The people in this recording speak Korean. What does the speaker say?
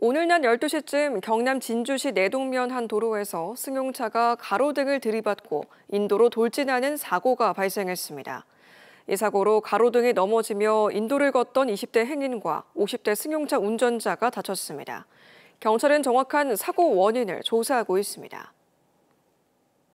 오늘 낮 12시쯤 경남 진주시 내동면 한 도로에서 승용차가 가로등을 들이받고 인도로 돌진하는 사고가 발생했습니다. 이 사고로 가로등에 넘어지며 인도를 걷던 20대 행인과 50대 승용차 운전자가 다쳤습니다. 경찰은 정확한 사고 원인을 조사하고 있습니다.